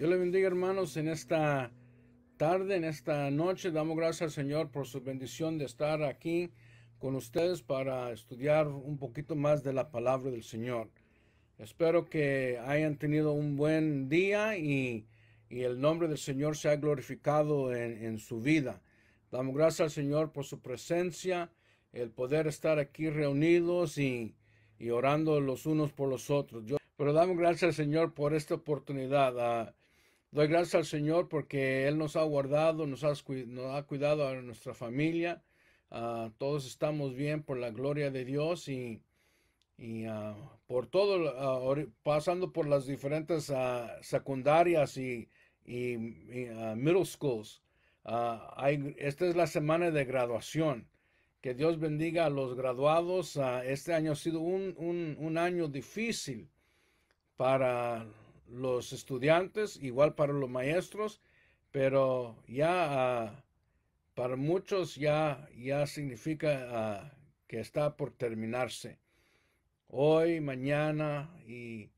Yo le bendiga hermanos en esta tarde, en esta noche. Damos gracias al Señor por su bendición de estar aquí con ustedes para estudiar un poquito más de la palabra del Señor. Espero que hayan tenido un buen día y, y el nombre del Señor sea glorificado en, en su vida. Damos gracias al Señor por su presencia, el poder estar aquí reunidos y, y orando los unos por los otros. Yo, pero damos gracias al Señor por esta oportunidad. a Doy gracias al Señor porque Él nos ha guardado, nos, ha cuidado a nuestra familia. Ah, todos estamos bien por la gloria de Dios y, ah, por todo, ah, pasando por las diferentes secundarias y, middle schools. esta es la semana de graduación. Que Dios bendiga a los graduados. este año ha sido un año difícil para los estudiantes, igual para los maestros, pero ya ah, para muchos ya, ya significa ah, que está por terminarse. Hoy, mañana y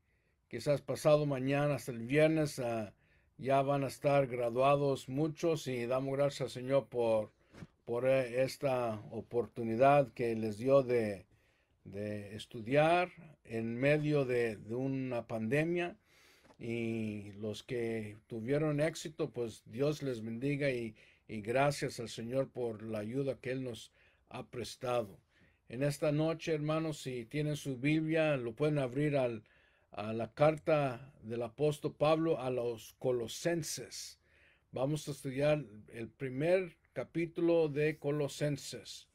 quizás pasado mañana hasta el viernes ah, ya van a estar graduados muchos y damos gracias al Señor por, eh, esta oportunidad que les dio de, estudiar en medio de, de una pandemia y los que tuvieron éxito, pues Dios les bendiga y, gracias al Señor por la ayuda que Él nos ha prestado. En esta noche, hermanos, si tienen su Biblia, lo pueden abrir a la carta del apóstol Pablo a los colosenses. Vamos a estudiar el primer capítulo de Colosenses.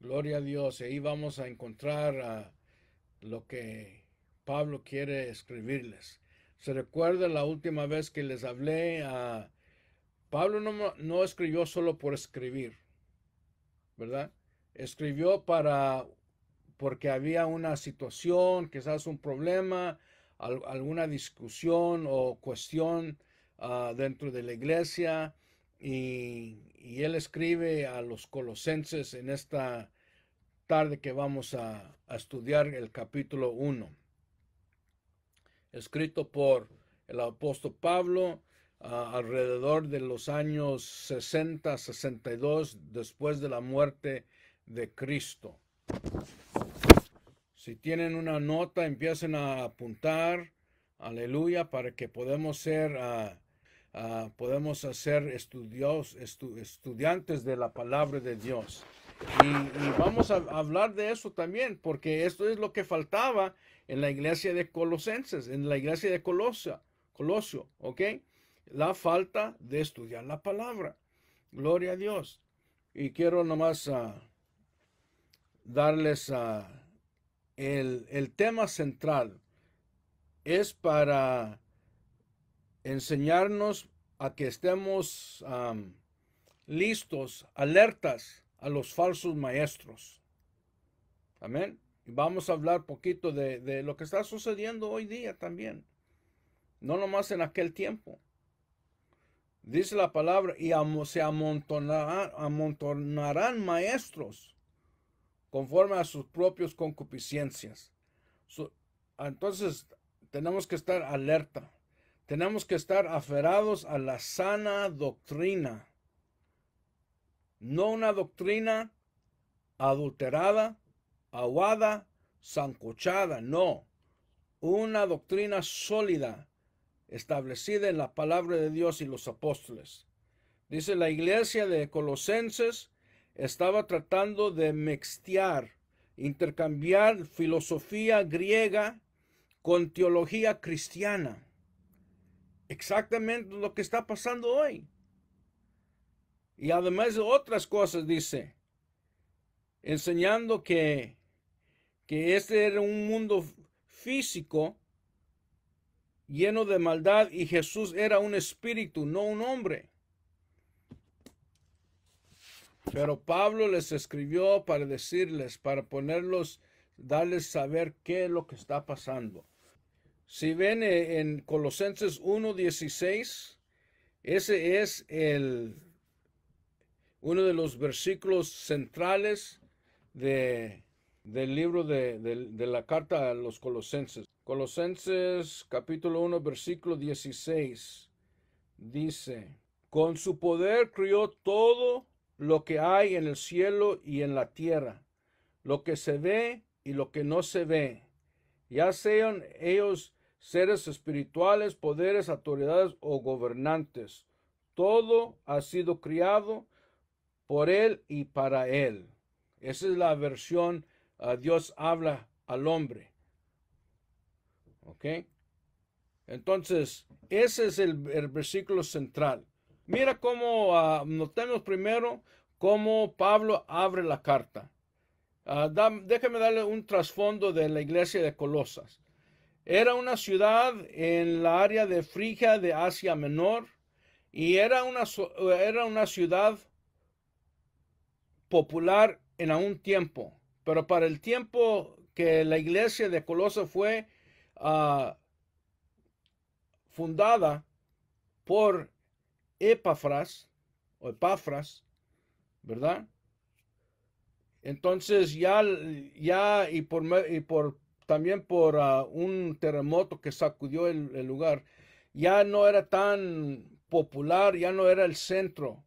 Gloria a Dios. Ahí vamos a encontrar ah, lo que Pablo quiere escribirles. Se recuerda la última vez que les hablé a... Pablo no, no escribió solo por escribir, ¿verdad? Escribió para porque había una situación, quizás un problema, alguna discusión o cuestión ah, dentro de la iglesia. Y, él escribe a los colosenses en esta tarde que vamos a, a estudiar el capítulo 1 escrito por el apóstol Pablo ah, alrededor de los años 60, 62 después de la muerte de Cristo. Si tienen una nota, empiecen a apuntar, aleluya, para que podamos ser, ah, ah, podemos estudios, estudiantes de la palabra de Dios. Y, y, vamos a hablar de eso también, porque esto es lo que faltaba en la iglesia de Colosenses, en la iglesia de Colosio, ¿ok? La falta de estudiar la palabra. Gloria a Dios. Y quiero nomás ah, darles ah, el, tema central. Es para enseñarnos a que estemos listos, alertas a los falsos maestros. Amén. Vamos a hablar poquito de, lo que está sucediendo hoy día también. No nomás en aquel tiempo. Dice la palabra, y se amontonarán, maestros conforme a sus propios concupiscencias. entonces, tenemos que estar alerta. Tenemos que estar aferrados a la sana doctrina. No una doctrina adulterada, aguada, sancochada, no. Una doctrina sólida, establecida en la palabra de Dios y los apóstoles. Dice, la iglesia de Colosenses estaba tratando de mextear, intercambiar filosofía griega con teología cristiana. Exactamente lo que está pasando hoy. Y además de otras cosas, dice, enseñando que que este era un mundo físico lleno de maldad y Jesús era un espíritu, no un hombre. Pero Pablo les escribió para decirles, para ponerlos, darles saber qué es lo que está pasando. Si ven eh, en Colosenses 1.16, ese es el, uno de los versículos centrales de del libro de, la carta a los colosenses. Colosenses capítulo 1 versículo 16 dice, con su poder crió todo lo que hay en el cielo y en la tierra, lo que se ve y lo que no se ve, ya sean ellos seres espirituales, poderes, autoridades o gobernantes. Todo ha sido criado por él y para él. Esa es la versión Ah, Dios habla al hombre. ¿Ok? Entonces, ese es el, versículo central. Mira cómo, ah, notemos primero cómo Pablo abre la carta. Ah, déjeme darle un trasfondo de la iglesia de Colosas. Era una ciudad en la área de Frigia de Asia Menor y era una, era una ciudad popular en algún tiempo. Pero para el tiempo que la iglesia de Coloso fue ah, fundada por Epafras, o ¿verdad? Entonces ya, ya y por, y por también por ah, un terremoto que sacudió el, lugar, ya no era tan popular, ya no era el centro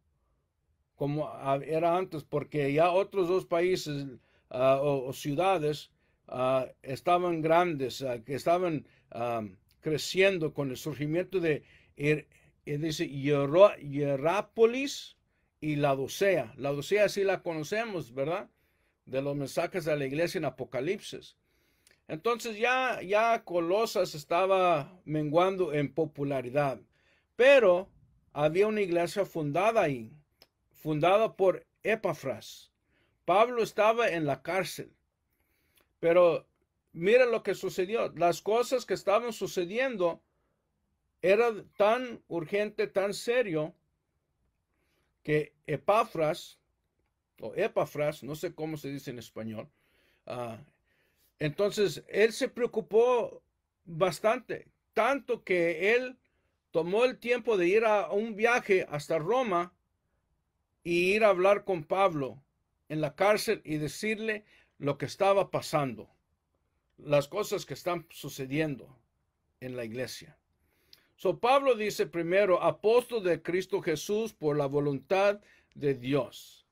como ah, era antes, porque ya otros dos países, Ah, o, ciudades ah, estaban grandes, ah, que estaban creciendo con el surgimiento de er, eh, Hierápolis y dice, DOCEA. La y Laodicea. Laodicea sí la conocemos, ¿verdad? De los mensajes de la iglesia en Apocalipsis. Entonces ya, ya Colosas estaba menguando en popularidad, pero había una iglesia fundada ahí, fundada por Epafras, Pablo estaba en la cárcel, pero mira lo que sucedió. Las cosas que estaban sucediendo eran tan urgente, tan serio, que Epafras, o Epafras, no sé cómo se dice en español, ah, entonces él se preocupó bastante, tanto que él tomó el tiempo de ir a un viaje hasta Roma y ir a hablar con Pablo en la cárcel y decirle lo que estaba pasando, las cosas que están sucediendo en la iglesia. So Pablo dice primero, apóstol de Cristo Jesús por la voluntad de Dios.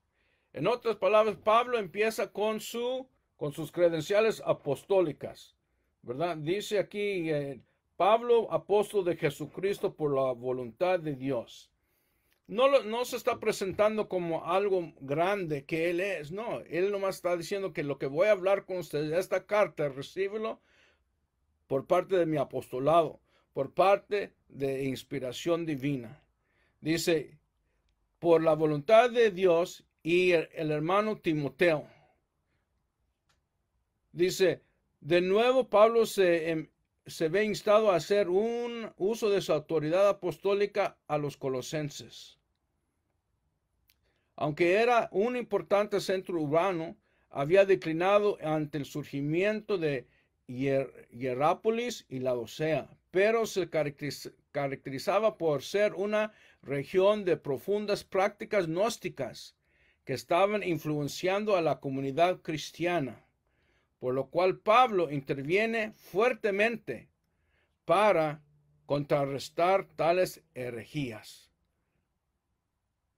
En otras palabras, Pablo empieza con su con sus credenciales apostólicas, ¿verdad? Dice aquí eh, Pablo, apóstol de Jesucristo por la voluntad de Dios no, se está presentando como algo grande que Él es, no, Él nomás está diciendo que lo que voy a hablar con ustedes, esta carta, recíbelo por parte de mi apostolado, por parte de inspiración divina. Dice, por la voluntad de Dios y el, hermano Timoteo. Dice, de nuevo Pablo se, em, se ve instado a hacer un uso de su autoridad apostólica a los colosenses. Aunque era un importante centro urbano, había declinado ante el surgimiento de Hierápolis y la Osea, pero se caracterizaba por ser una región de profundas prácticas gnósticas que estaban influenciando a la comunidad cristiana, por lo cual Pablo interviene fuertemente para contrarrestar tales herejías.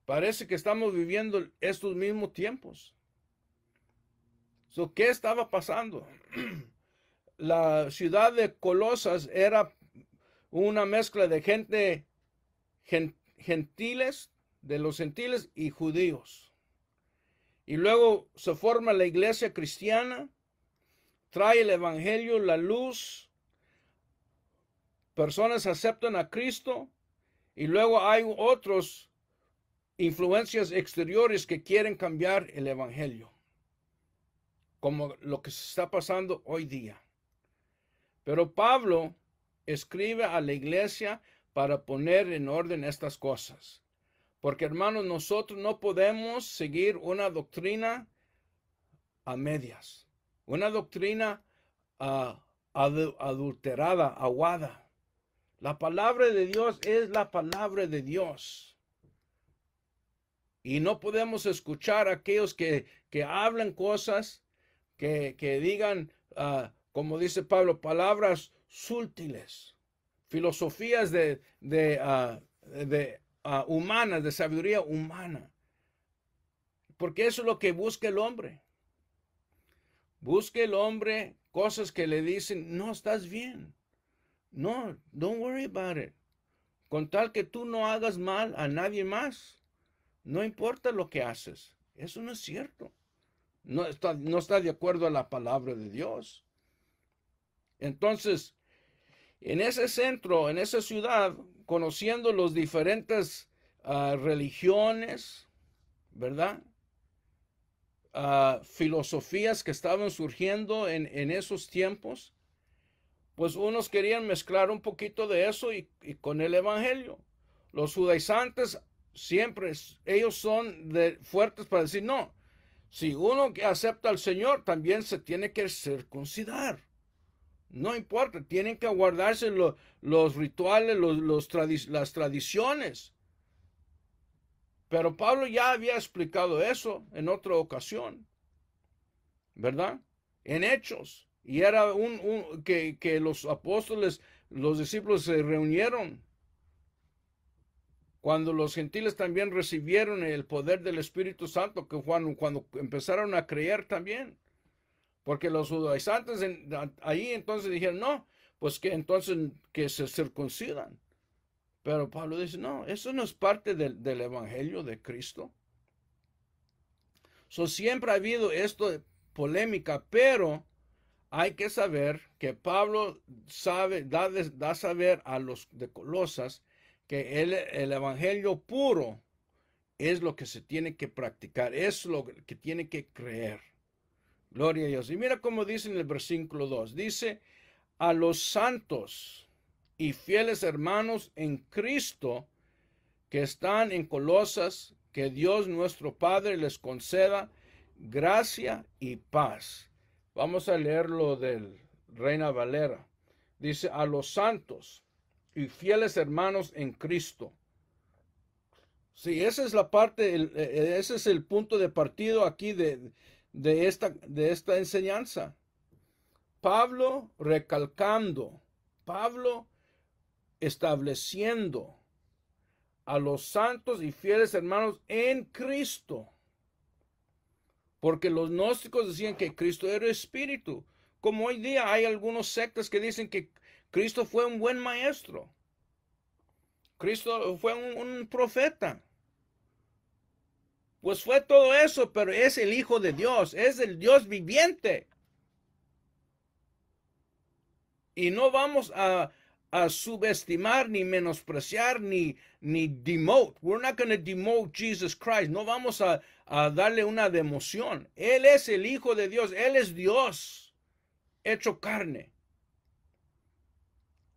Parece que estamos viviendo estos mismos tiempos. ¿Qué estaba pasando? La ciudad de Colosas era una mezcla de gente gentiles, de los gentiles y judíos. Y luego se forma la iglesia cristiana, trae el evangelio, la luz, personas aceptan a Cristo y luego hay otros influencias exteriores que quieren cambiar el Evangelio, como lo que se está pasando hoy día. Pero Pablo escribe a la iglesia para poner en orden estas cosas, porque hermanos, nosotros no podemos seguir una doctrina a medias, una doctrina ah, adulterada, aguada. La palabra de Dios es la palabra de Dios. Y no podemos escuchar a aquellos que, hablan cosas, que, digan, ah, como dice Pablo, palabras sútiles, filosofías de, de, ah, ah, humanas, de sabiduría humana. Porque eso es lo que busca el hombre. Busca el hombre cosas que le dicen, no, estás bien. No, don't worry about it. Con tal que tú no hagas mal a nadie más. No importa lo que haces. Eso no es cierto. No está, no está de acuerdo a la palabra de Dios. Entonces, en ese centro, en esa ciudad, conociendo las diferentes ah, religiones, ¿verdad? Ah, filosofías que estaban surgiendo en, esos tiempos, pues unos querían mezclar un poquito de eso y con el Evangelio. Los judaizantes siempre ellos son fuertes para decir, no, si uno que acepta al Señor también se tiene que circuncidar. No importa, tienen que guardarse los rituales, los, las tradiciones. Pero Pablo ya había explicado eso en otra ocasión, ¿verdad? En hechos. Y era un, que, que los apóstoles, los discípulos se reunieron cuando los gentiles también recibieron el poder del Espíritu Santo, que cuando empezaron a creer también, porque los judaizantes ahí entonces dijeron, no, pues que entonces que se circuncidan. Pero Pablo dice, no, eso no es parte del, Evangelio de Cristo. So, siempre ha habido esto de polémica, pero hay que saber que Pablo sabe, da saber a los de Colosas que el, evangelio puro es lo que se tiene que practicar, es lo que tiene que creer. Gloria a Dios. Y mira cómo dice en el versículo 2, dice, a los santos y fieles hermanos en Cristo que están en Colosas, que Dios nuestro Padre les conceda gracia y paz. Vamos a leerlo del Reina Valera. Dice, a los santos y fieles hermanos en Cristo. Sí, esa es la parte, e, e, ese es el punto de partido aquí de, de, esta, de esta enseñanza. Pablo recalcando, Pablo estableciendo a los santos y fieles hermanos en Cristo. Porque los gnósticos decían que Cristo era espíritu. Como hoy día hay algunos sectas que dicen que Cristo fue un buen maestro. Cristo fue un, profeta. Pues fue todo eso, pero es el Hijo de Dios, es el Dios viviente. Y no vamos a, subestimar ni menospreciar ni, ni demote. We're not going to demote Jesus Christ. No vamos a, a darle una democión. Él es el Hijo de Dios. Él es Dios hecho carne.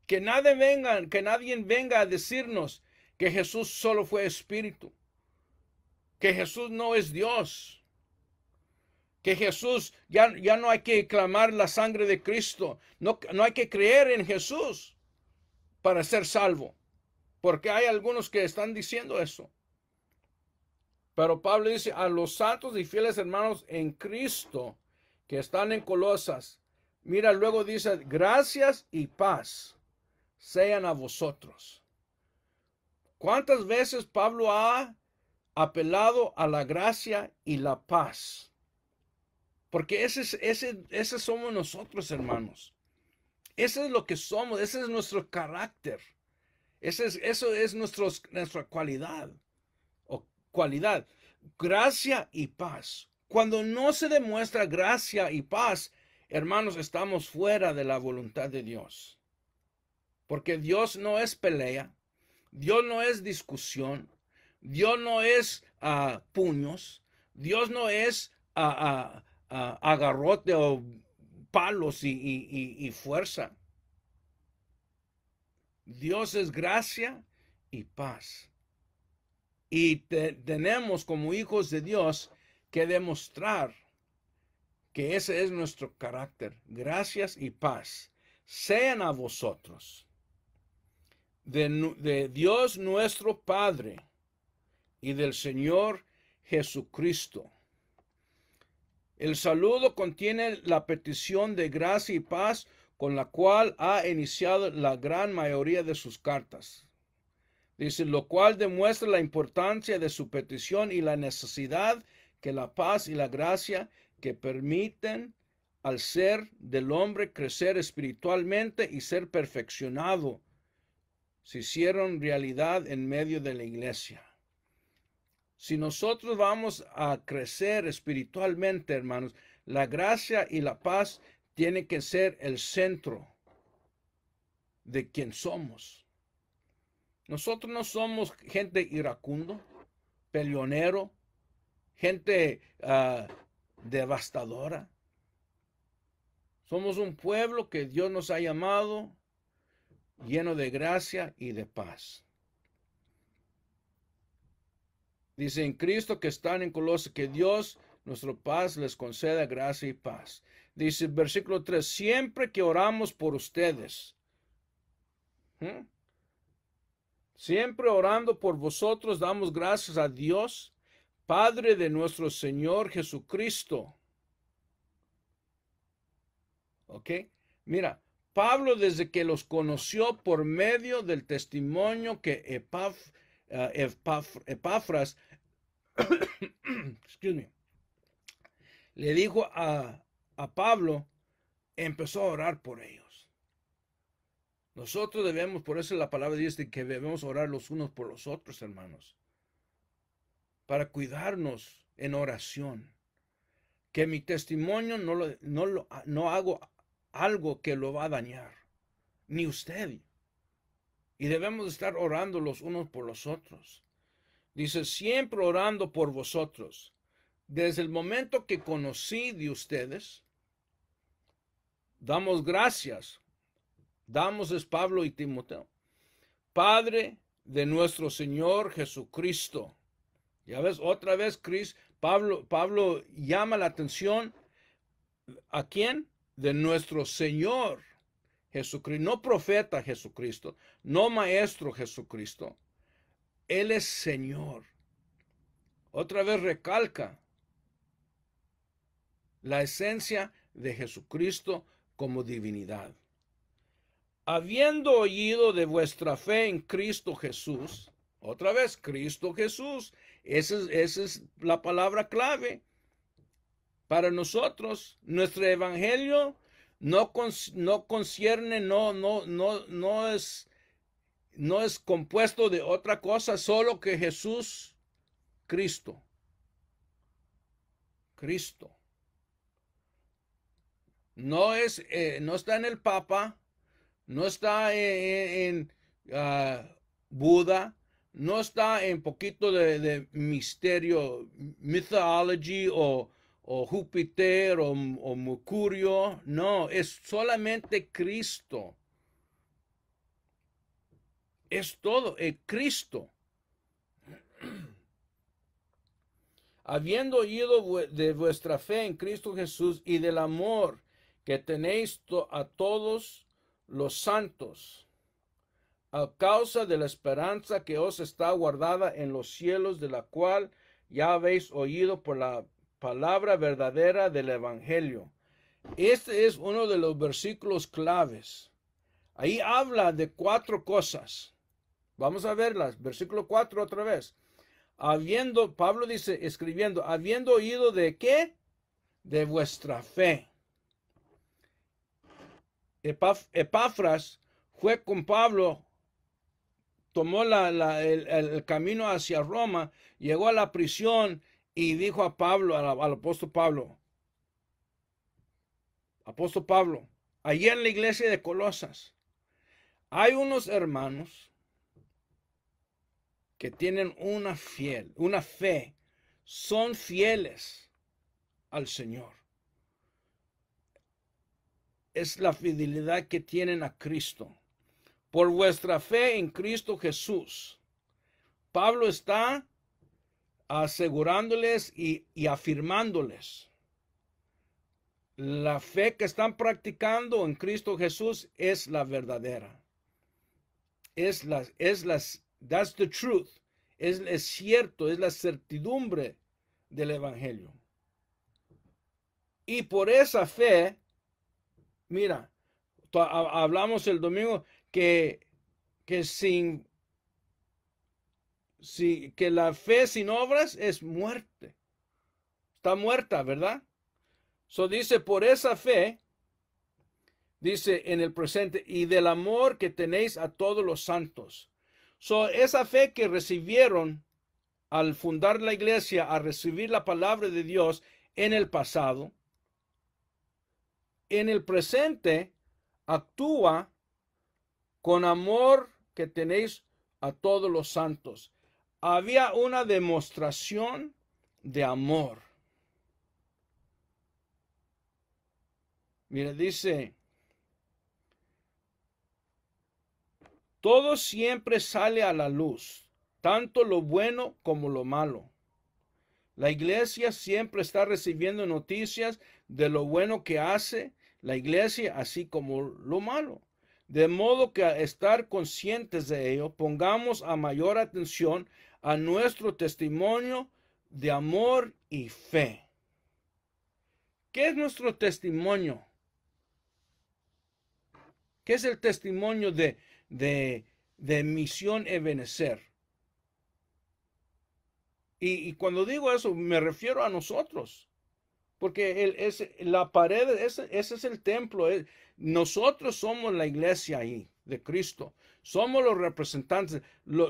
Que nadie venga, que nadie venga a decirnos que Jesús solo fue espíritu, que Jesús no es Dios, que Jesús ya, ya no hay que clamar la sangre de Cristo, no, no hay que creer en Jesús para ser salvo, porque hay algunos que están diciendo eso. Pero Pablo dice a los santos y fieles hermanos en Cristo que están en Colosas. Mira, luego dice gracias y paz sean a vosotros. ¿Cuántas veces Pablo ha apelado a la gracia y la paz? Porque ese, ese, ese somos nosotros, hermanos. Ese es lo que somos, ese es nuestro carácter. Ese es, eso es nuestro, nuestra cualidad. O cualidad. Gracia y paz. Cuando no se demuestra gracia y paz, hermanos, estamos fuera de la voluntad de Dios. Porque Dios no es pelea, Dios no es discusión, Dios no es ah, puños, Dios no es ah, ah, agarrote o palos y, fuerza. Dios es gracia y paz. Y tenemos como hijos de Dios que demostrar que ese es nuestro carácter. Gracias y paz sean a vosotros de, Dios nuestro Padre y del Señor Jesucristo. El saludo contiene la petición de gracia y paz con la cual ha iniciado la gran mayoría de sus cartas. Dice, lo cual demuestra la importancia de su petición y la necesidad que la paz y la gracia que permiten al ser del hombre crecer espiritualmente y ser perfeccionado se hicieron realidad en medio de la iglesia. Si nosotros vamos a crecer espiritualmente, hermanos, la gracia y la paz tienen que ser el centro de quien somos. Nosotros no somos gente iracundo, peleonero, gente ah, devastadora. Somos un pueblo que Dios nos ha llamado lleno de gracia y de paz. Dice en Cristo que están en Colosa, que Dios, nuestro paz, les conceda gracia y paz. Dice el versículo 3, siempre que oramos por ustedes. Siempre orando por vosotros, damos gracias a Dios, Padre de nuestro Señor Jesucristo. ¿Ok? Mira, Pablo desde que los conoció por medio del testimonio que eh, Epafras le dijo a, Pablo, empezó a orar por ellos. Nosotros debemos, por eso la palabra dice que debemos orar los unos por los otros, hermanos, para cuidarnos en oración. Que mi testimonio no lo, lo no hago algo que lo va a dañar, ni usted. Y debemos estar orando los unos por los otros. Dice, siempre orando por vosotros. Desde el momento que conocí de ustedes, damos gracias. Damos es Pablo y Timoteo. Padre de nuestro Señor Jesucristo. Ya ves, otra vez Chris, Pablo, Pablo llama la atención. ¿A quién? de nuestro Señor Jesucristo, no profeta Jesucristo, no maestro Jesucristo. Él es Señor. Otra vez recalca la esencia de Jesucristo como divinidad. Habiendo oído de vuestra fe en Cristo Jesús, otra vez Cristo Jesús, esa es, es la palabra clave para nosotros, nuestro evangelio no, no concierne, no, no, no, no es, no es compuesto de otra cosa, solo que Jesús, Cristo. Cristo. No es, eh, no está en el Papa, no está eh, eh, en, ah, Buda, no está en poquito de, de misterio, mythology o o Júpiter o, Mercurio, no, es solamente Cristo. Es todo, el eh, Cristo. Habiendo oído de vuestra fe en Cristo Jesús y del amor que tenéis a todos los santos, a causa de la esperanza que os está guardada en los cielos, de la cual ya habéis oído por la palabra verdadera del Evangelio. Este es uno de los versículos claves. Ahí habla de cuatro cosas. Vamos a verlas. Versículo 4 otra vez. Habiendo, Pablo dice, escribiendo, habiendo oído de qué? De vuestra fe. Epafras fue con Pablo, tomó el camino hacia Roma, llegó a la prisión y dijo a Pablo, al, apóstol Pablo, apóstol Pablo, allí en la iglesia de Colosas, hay unos hermanos que tienen una fiel, una fe, son fieles al Señor. Es la fidelidad que tienen a Cristo. Por vuestra fe en Cristo Jesús. Pablo está asegurándoles y, afirmándoles. La fe que están practicando en Cristo Jesús es la verdadera. Es la, es las, that's the truth. Es, es cierto, es la certidumbre del Evangelio. Y por esa fe, mira, hablamos el domingo que, que sin que la fe sin obras es muerte. Está muerta, ¿verdad? So dice, por esa fe, dice en el presente, y del amor que tenéis a todos los santos. So esa fe que recibieron al fundar la iglesia, a recibir la palabra de Dios en el pasado, en el presente actúa con amor que tenéis a todos los santos había una demostración de amor. Mira, dice, todo siempre sale a la luz, tanto lo bueno como lo malo. La iglesia siempre está recibiendo noticias de lo bueno que hace la iglesia, así como lo malo. De modo que al estar conscientes de ello, pongamos a mayor atención a nuestro testimonio de amor y fe. ¿Qué es nuestro testimonio? ¿Qué es el testimonio de, de, misión Ebenezer? Y, y, cuando digo eso, me refiero a nosotros. Porque es, la pared, ese, ese es el templo. nosotros somos la iglesia ahí de Cristo. Somos los representantes.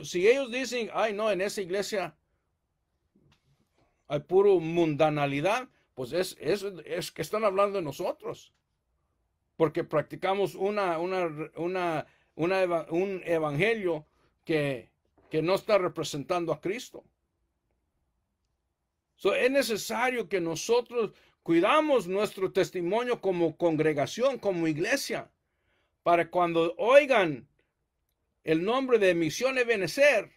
si ellos dicen, ay no, en esa iglesia hay puro mundanalidad, pues es, es, es que están hablando de nosotros. Porque practicamos una, una, una, una un evangelio que, que no está representando a Cristo. So, es necesario que nosotros cuidamos nuestro testimonio como congregación, como iglesia para cuando oigan el nombre de Misiones Benecer,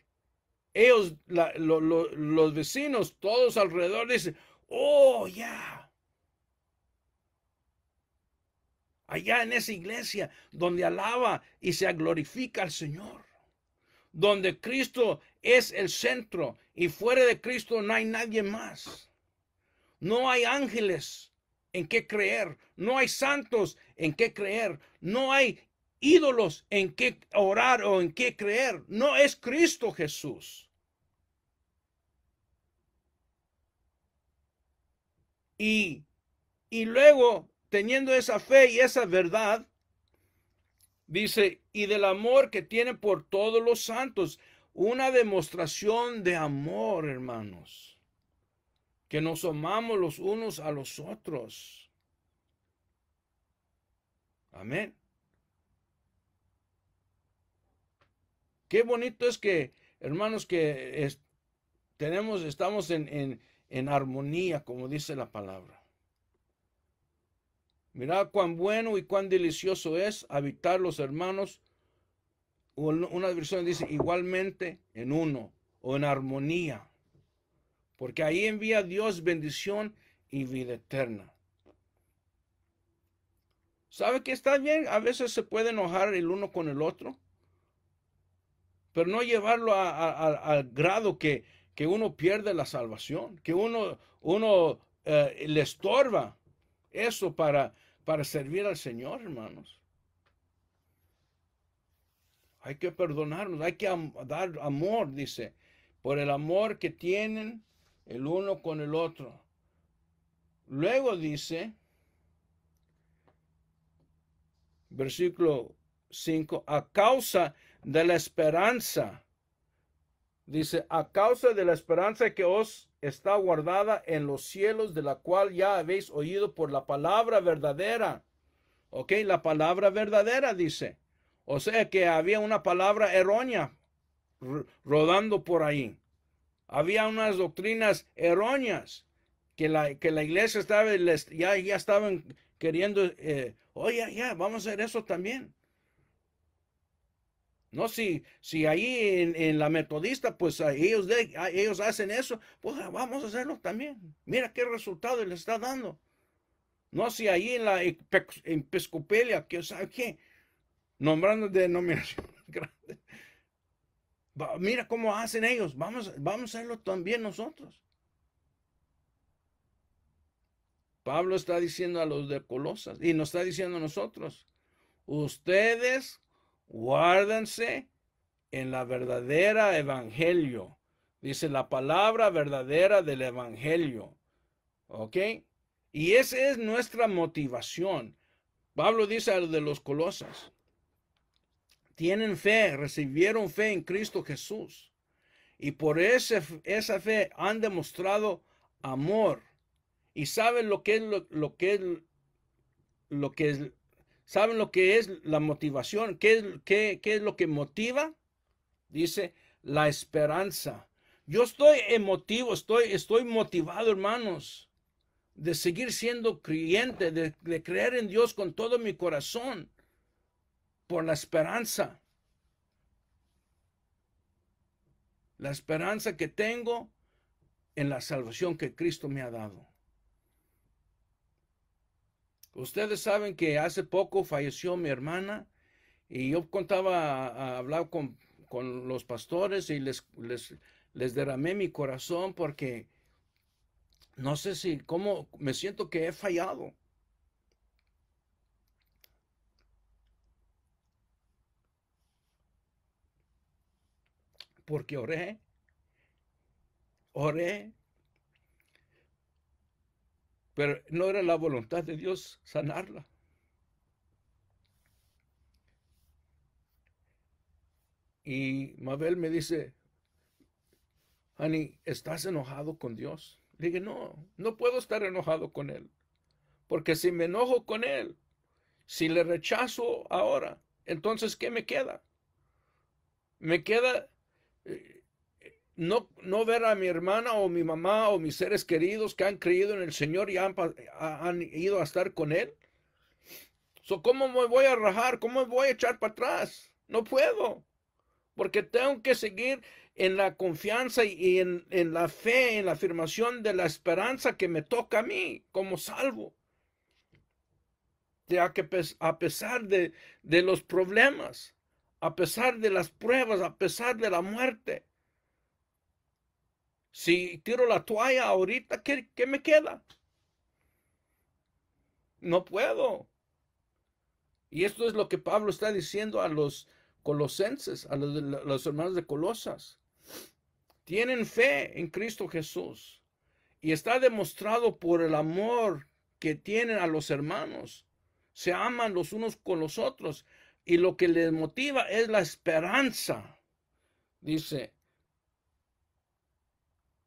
ellos, los vecinos, todos alrededor dicen, oh, ya. Allá en esa iglesia donde alaba y se glorifica al Señor, donde Cristo es el centro y fuera de Cristo no hay nadie más. No hay ángeles, en qué creer, no hay santos en qué creer, no hay ídolos en qué orar o en qué creer, no es Cristo Jesús. Y, y luego, teniendo esa fe y esa verdad, dice, y del amor que tiene por todos los santos, una demostración de amor, hermanos que nos amamos los unos a los otros. Amén. Qué bonito es que, hermanos, que tenemos, estamos en, armonía, como dice la palabra. Mira cuán bueno y cuán delicioso es habitar los hermanos. Una versión dice igualmente en uno o en armonía porque ahí envía Dios bendición y vida eterna. ¿Sabe que está bien? A veces se puede enojar el uno con el otro, pero no llevarlo al grado que, uno pierde la salvación, que uno, uno eh, le estorba eso para, para servir al Señor, hermanos. Hay que perdonarnos, hay que dar amor, dice, por el amor que tienen el uno con el otro. Luego dice, versículo 5, a causa de la esperanza, dice, a causa de la esperanza que os está guardada en los cielos, de la cual ya habéis oído por la palabra verdadera. ¿Ok? La palabra verdadera dice. O sea que había una palabra errónea rodando por ahí había unas doctrinas erróneas que la, que la iglesia estaba, ya, estaban queriendo, eh, oye, ya, vamos a hacer eso también. No, si, si ahí en, la metodista, pues ellos, ellos hacen eso, pues ah, vamos a hacerlo también. Mira qué resultado le está dando. No, si ahí en la en que sabe qué, nombrando denominaciones grandes mira cómo hacen ellos, vamos, vamos a hacerlo también nosotros. Pablo está diciendo a los de Colosas y nos está diciendo a nosotros, ustedes guárdense en la verdadera evangelio. Dice la palabra verdadera del evangelio. ¿Ok? Y esa es nuestra motivación. Pablo dice a los de los Colosas, tienen fe, recibieron fe en Cristo Jesús. Y por esa fe han demostrado amor. Y saben lo que es lo, que es lo que es, saben lo que es la motivación, ¿Qué es, es lo que motiva, dice la esperanza. Yo estoy emotivo, estoy, estoy motivado, hermanos, de seguir siendo creyente, de creer en Dios con todo mi corazón por la esperanza. La esperanza que tengo en la salvación que Cristo me ha dado. Ustedes saben que hace poco falleció mi hermana y yo contaba, a, hablar con, los pastores y les, les, les derramé mi corazón porque no sé si, cómo me siento que he fallado. porque oré, oré, pero no era la voluntad de Dios sanarla. Y Mabel me dice, Honey, ¿estás enojado con Dios? Le dije, no, no puedo estar enojado con Él. Porque si me enojo con Él, si le rechazo ahora, entonces, ¿qué me queda? Me queda no, ver a mi hermana o mi mamá o mis seres queridos que han creído en el Señor y han, ido a estar con Él? ¿Cómo me voy a rajar? ¿Cómo me voy a echar para atrás? No puedo, porque tengo que seguir en la confianza y en, la fe, en la afirmación de la esperanza que me toca a mí como salvo. ya a, que, a pesar de, de los problemas, a pesar de las pruebas, a pesar de la muerte, si tiro la toalla ahorita, ¿qué, qué me queda? No puedo. Y esto es lo que Pablo está diciendo a los colosenses, a los, a los hermanos de Colosas. Tienen fe en Cristo Jesús. Y está demostrado por el amor que tienen a los hermanos. Se aman los unos con los otros. Y lo que les motiva es la esperanza. Dice,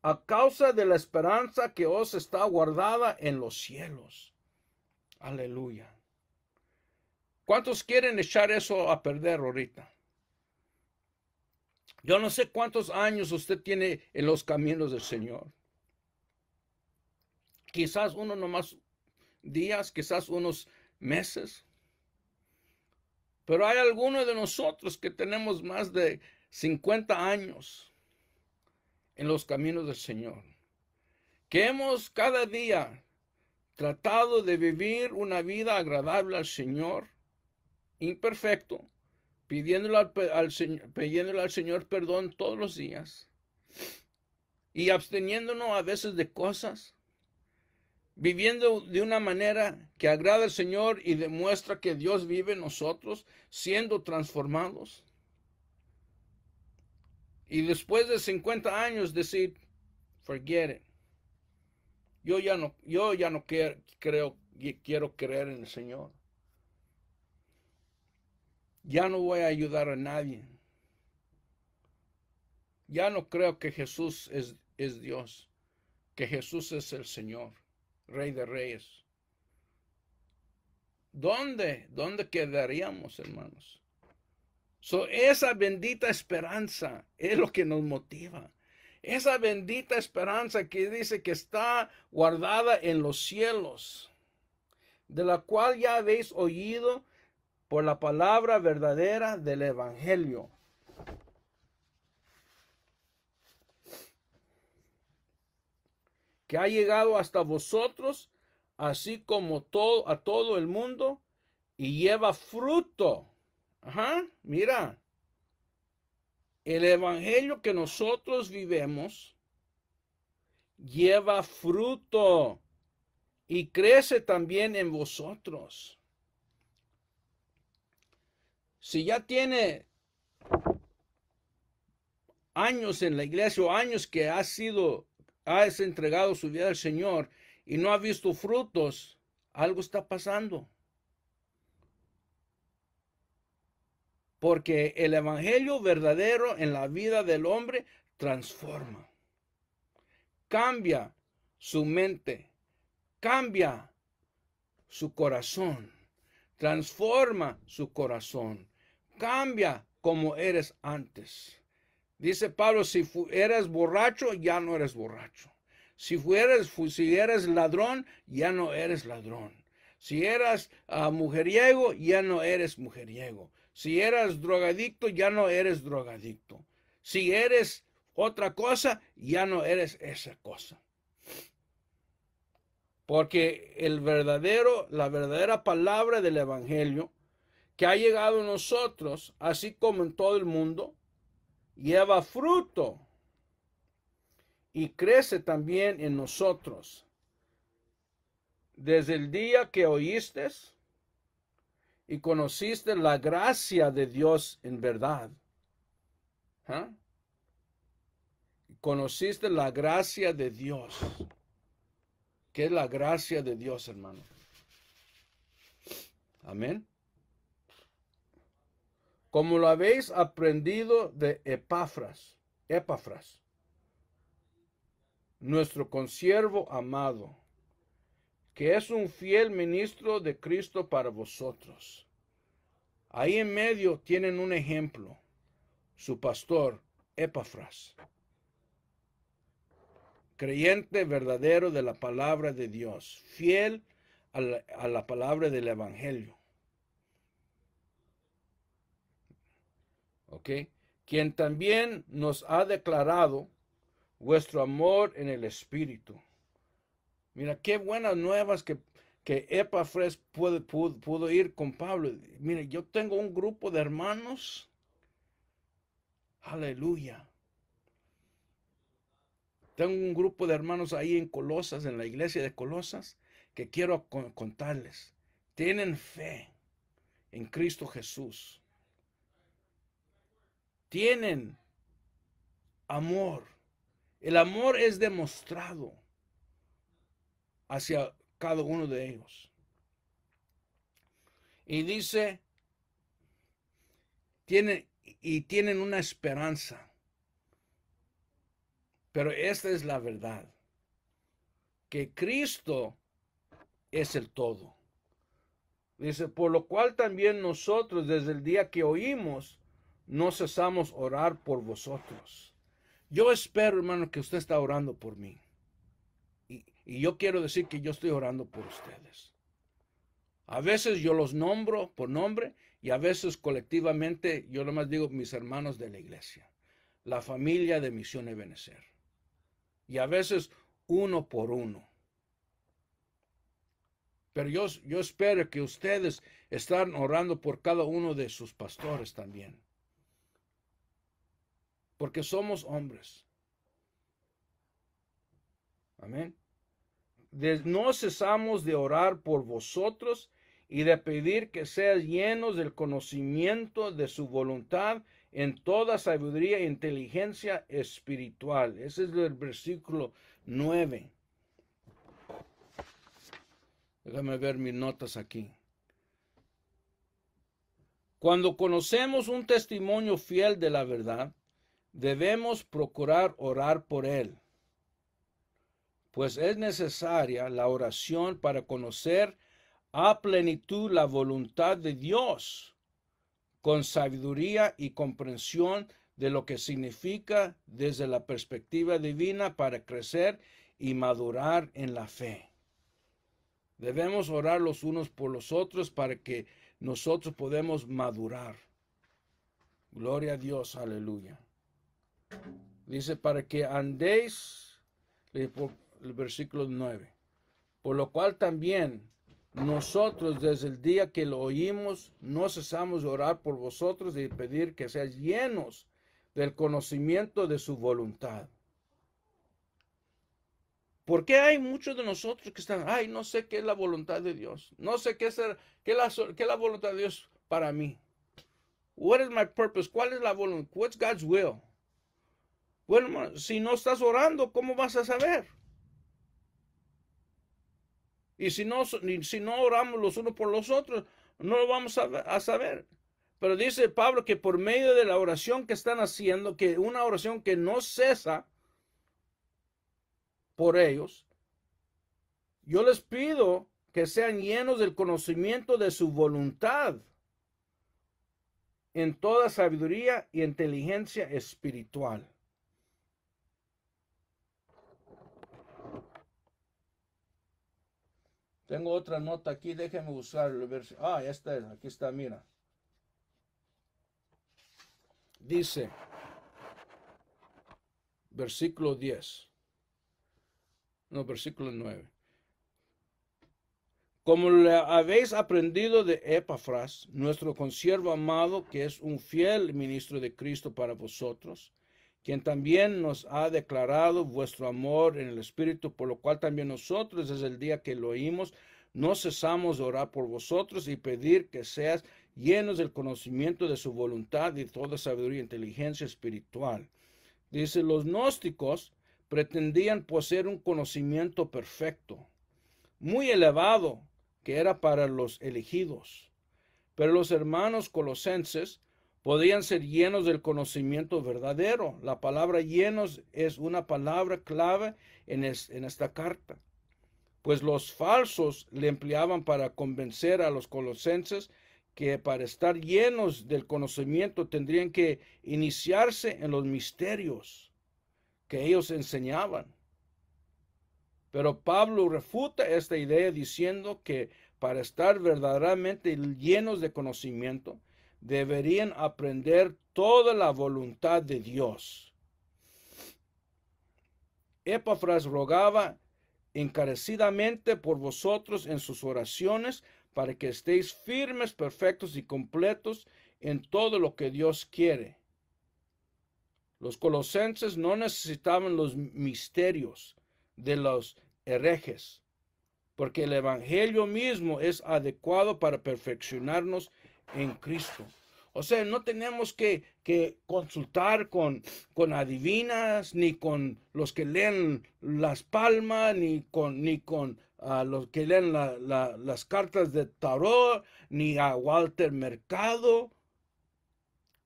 a causa de la esperanza que os está guardada en los cielos. Aleluya. ¿Cuántos quieren echar eso a perder ahorita? Yo no sé cuántos años usted tiene en los caminos del Señor. Quizás uno nomás días, quizás unos meses. Pero hay algunos de nosotros que tenemos más de 50 años en los caminos del Señor, que hemos cada día tratado de vivir una vida agradable al Señor, imperfecto, pidiéndole al, pidiéndole al Señor perdón todos los días y absteniéndonos a veces de cosas, viviendo de una manera que agrada al Señor y demuestra que Dios vive en nosotros, siendo transformados. Y después de 50 años decir, forget it. Yo ya no, yo ya no quiero, creo, quiero creer en el Señor. Ya no voy a ayudar a nadie. Ya no creo que Jesús es, es Dios, que Jesús es el Señor, Rey de Reyes. ¿Dónde? ¿Dónde quedaríamos, hermanos? So, esa bendita esperanza es lo que nos motiva. Esa bendita esperanza que dice que está guardada en los cielos, de la cual ya habéis oído por la palabra verdadera del Evangelio. que ha llegado hasta vosotros, así como todo, a todo el mundo, y lleva fruto Ajá, mira. El evangelio que nosotros vivemos lleva fruto y crece también en vosotros. Si ya tiene años en la iglesia o años que ha sido, has entregado su vida al Señor y no ha visto frutos, algo está pasando. porque el Evangelio verdadero en la vida del hombre transforma, cambia su mente, cambia su corazón, transforma su corazón, cambia como eres antes. Dice Pablo, si eres borracho, ya no eres borracho. Si, si eres ladrón, ya no eres ladrón. Si eras ah, mujeriego, ya no eres mujeriego. Si eras drogadicto, ya no eres drogadicto. Si eres otra cosa, ya no eres esa cosa. Porque el verdadero, la verdadera palabra del Evangelio que ha llegado a nosotros, así como en todo el mundo, lleva fruto y crece también en nosotros. Desde el día que oíste y conociste la gracia de Dios en verdad. ¿Ah? Conociste la gracia de Dios. ¿Qué es la gracia de Dios, hermano? Amén. Como lo habéis aprendido de Epafras, Epafras, nuestro consiervo amado que es un fiel ministro de Cristo para vosotros. Ahí en medio tienen un ejemplo, su pastor Epafras, creyente verdadero de la palabra de Dios, fiel a la, palabra del Evangelio. ¿Ok? Quien también nos ha declarado vuestro amor en el Espíritu Mira, qué buenas nuevas que, que Epafres puede pudo, pudo ir con Pablo. Mire, yo tengo un grupo de hermanos. Aleluya. Tengo un grupo de hermanos ahí en Colosas, en la iglesia de Colosas, que quiero contarles. Tienen fe en Cristo Jesús. Tienen amor. El amor es demostrado hacia cada uno de ellos. Y dice, tienen, y tienen una esperanza. Pero esta es la verdad, que Cristo es el todo. Dice, por lo cual también nosotros desde el día que oímos, no cesamos orar por vosotros. Yo espero, hermano, que usted está orando por mí. Y yo quiero decir que yo estoy orando por ustedes. A veces yo los nombro por nombre y a veces colectivamente yo nomás digo mis hermanos de la iglesia, la familia de Misión Benecer. Y a veces uno por uno. Pero yo, yo espero que ustedes están orando por cada uno de sus pastores también. Porque somos hombres. Amén no cesamos de orar por vosotros y de pedir que seas llenos del conocimiento de su voluntad en toda sabiduría e inteligencia espiritual. Ese es el versículo 9. Déjame ver mis notas aquí. Cuando conocemos un testimonio fiel de la verdad, debemos procurar orar por él pues es necesaria la oración para conocer a plenitud la voluntad de Dios, con sabiduría y comprensión de lo que significa desde la perspectiva divina para crecer y madurar en la fe. Debemos orar los unos por los otros para que nosotros podamos madurar. Gloria a Dios, aleluya. Dice, para que andéis el versículo 9. Por lo cual también nosotros desde el día que lo oímos no cesamos de orar por vosotros y pedir que seas llenos del conocimiento de su voluntad. Porque hay muchos de nosotros que están, ay, no sé qué es la voluntad de Dios, no sé qué es, qué la, qué la voluntad de Dios para mí? What is my purpose? ¿Cuál es la voluntad? What's God's will? Bueno, si no estás orando, ¿cómo vas a saber? Y si no, si no oramos los unos por los otros, no lo vamos a, a saber. Pero dice Pablo que por medio de la oración que están haciendo, que una oración que no cesa por ellos, yo les pido que sean llenos del conocimiento de su voluntad en toda sabiduría y inteligencia espiritual. Tengo otra nota aquí, déjeme buscar el verso. Ah, ya está, aquí está, mira. Dice, versículo 10. No, versículo 9. Como le habéis aprendido de Epafras, nuestro consiervo amado, que es un fiel ministro de Cristo para vosotros, quien también nos ha declarado vuestro amor en el Espíritu, por lo cual también nosotros desde el día que lo oímos, no cesamos de orar por vosotros y pedir que seas llenos del conocimiento de su voluntad y toda sabiduría e inteligencia espiritual. Dice, los gnósticos pretendían poseer un conocimiento perfecto, muy elevado, que era para los elegidos. Pero los hermanos colosenses Podrían ser llenos del conocimiento verdadero. La palabra llenos es una palabra clave en, en esta carta, pues los falsos le empleaban para convencer a los colosenses que para estar llenos del conocimiento tendrían que iniciarse en los misterios que ellos enseñaban. Pero Pablo refuta esta idea diciendo que para estar verdaderamente llenos de conocimiento, deberían aprender toda la voluntad de Dios. Epafras rogaba encarecidamente por vosotros en sus oraciones para que estéis firmes, perfectos y completos en todo lo que Dios quiere. Los colosenses no necesitaban los misterios de los herejes, porque el Evangelio mismo es adecuado para perfeccionarnos en Cristo. O sea, no tenemos que, consultar con, con, adivinas, ni con los que leen las palmas, ni con, ni con los que leen las cartas de tarot, ni a Walter Mercado,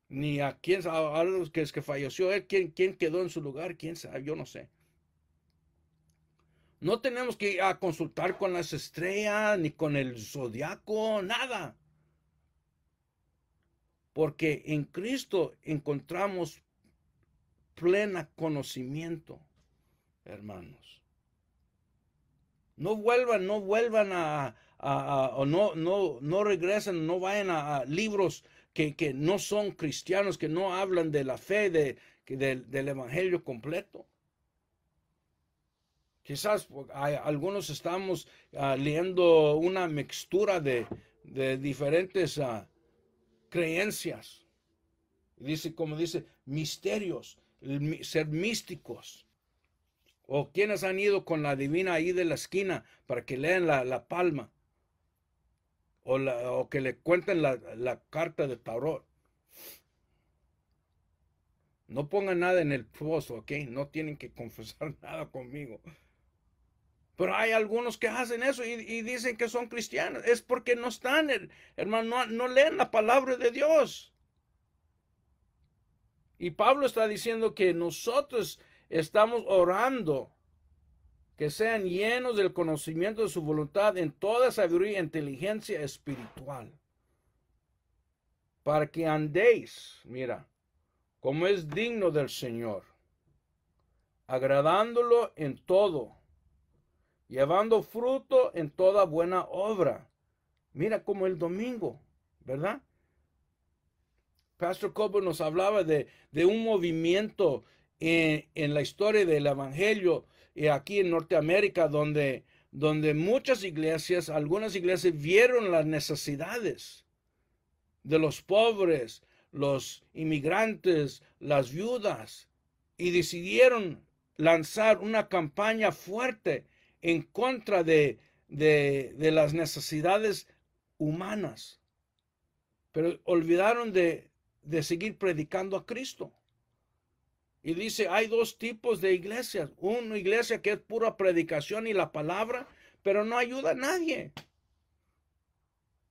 ni a quién, sabe a los que, es que falleció eh, él, ¿quién, quedó en su lugar, quién sabe, yo no sé. No tenemos que ir a consultar con las estrellas, ni con el zodiaco, nada porque en Cristo encontramos plena conocimiento, hermanos. No vuelvan, no vuelvan a, o no, no, no regresen, no vayan a, libros que, no son cristianos, que no hablan de la fe, del, evangelio completo. Quizás pues, algunos estamos ah, leyendo una mixtura de, diferentes ah, creencias. Y dice, como dice, misterios, ser místicos. O quienes han ido con la divina ahí de la esquina para que lean la, palma. O, o, que le cuenten la, la carta de tarot. No pongan nada en el pozo, ¿ok? No tienen que confesar nada conmigo. Pero hay algunos que hacen eso y, dicen que son cristianos. Es porque no están, hermano, no, no leen la palabra de Dios. Y Pablo está diciendo que nosotros estamos orando que sean llenos del conocimiento de su voluntad en toda sabiduría e inteligencia espiritual. Para que andéis, mira, como es digno del Señor, agradándolo en todo, llevando fruto en toda buena obra. Mira como el domingo, ¿verdad? Pastor Cobo nos hablaba de, un movimiento eh, en, la historia del Evangelio eh, aquí en Norteamérica, donde, donde muchas iglesias, algunas iglesias vieron las necesidades de los pobres, los inmigrantes, las viudas, y decidieron lanzar una campaña fuerte en contra de, las necesidades humanas, pero olvidaron de, seguir predicando a Cristo. Y dice, hay dos tipos de iglesias. Una iglesia que es pura predicación y la palabra, pero no ayuda a nadie.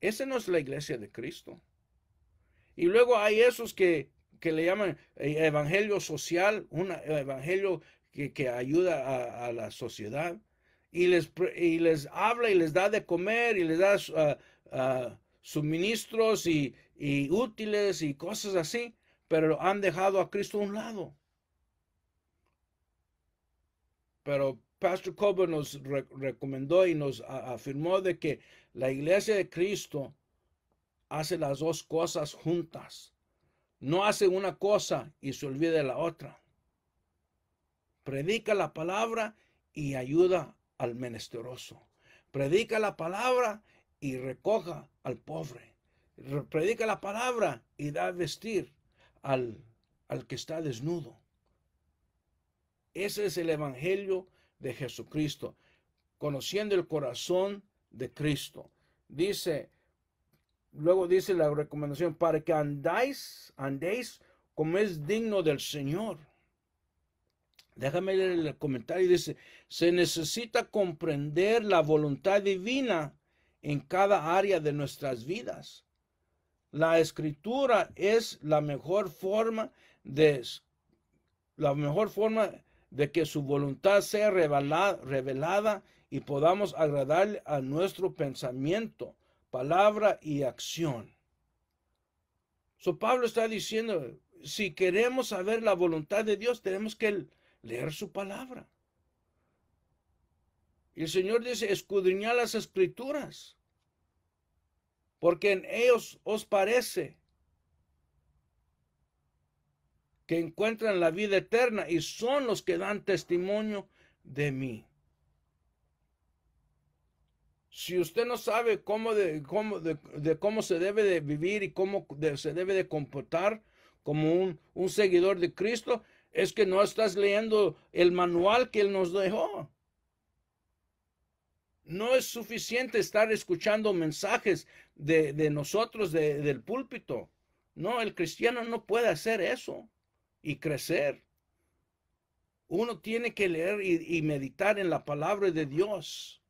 Esa no es la iglesia de Cristo. Y luego hay esos que, le llaman eh, evangelio social, un evangelio que, ayuda a, la sociedad y les, les habla y les da de comer y les da ah, ah, suministros y, útiles y cosas así, pero han dejado a Cristo a un lado. Pero Pastor Coburn nos recomendó y nos afirmó de que la iglesia de Cristo hace las dos cosas juntas. No hace una cosa y se olvida de la otra. Predica la palabra y ayuda al menesteroso. Predica la palabra y recoja al pobre. Predica la palabra y da vestir al, al que está desnudo. Ese es el Evangelio de Jesucristo, conociendo el corazón de Cristo. Dice, luego dice la recomendación, para que andáis, andéis como es digno del Señor Déjame leer el comentario. Dice, se necesita comprender la voluntad divina en cada área de nuestras vidas. La escritura es la mejor forma de la mejor forma de que su voluntad sea revelada, y podamos agradarle a nuestro pensamiento, palabra y acción. So Pablo está diciendo, si queremos saber la voluntad de Dios, tenemos que leer su palabra. el Señor dice, escudriñar las escrituras, porque en ellos os parece que encuentran la vida eterna y son los que dan testimonio de mí. Si usted no sabe cómo, de, cómo, de, cómo se debe de vivir y cómo se debe de comportar como un, un seguidor de Cristo, es que no estás leyendo el manual que Él nos dejó. No es suficiente estar escuchando mensajes de, nosotros del púlpito. No, el cristiano no puede hacer eso y crecer. Uno tiene que leer y meditar en la palabra de Dios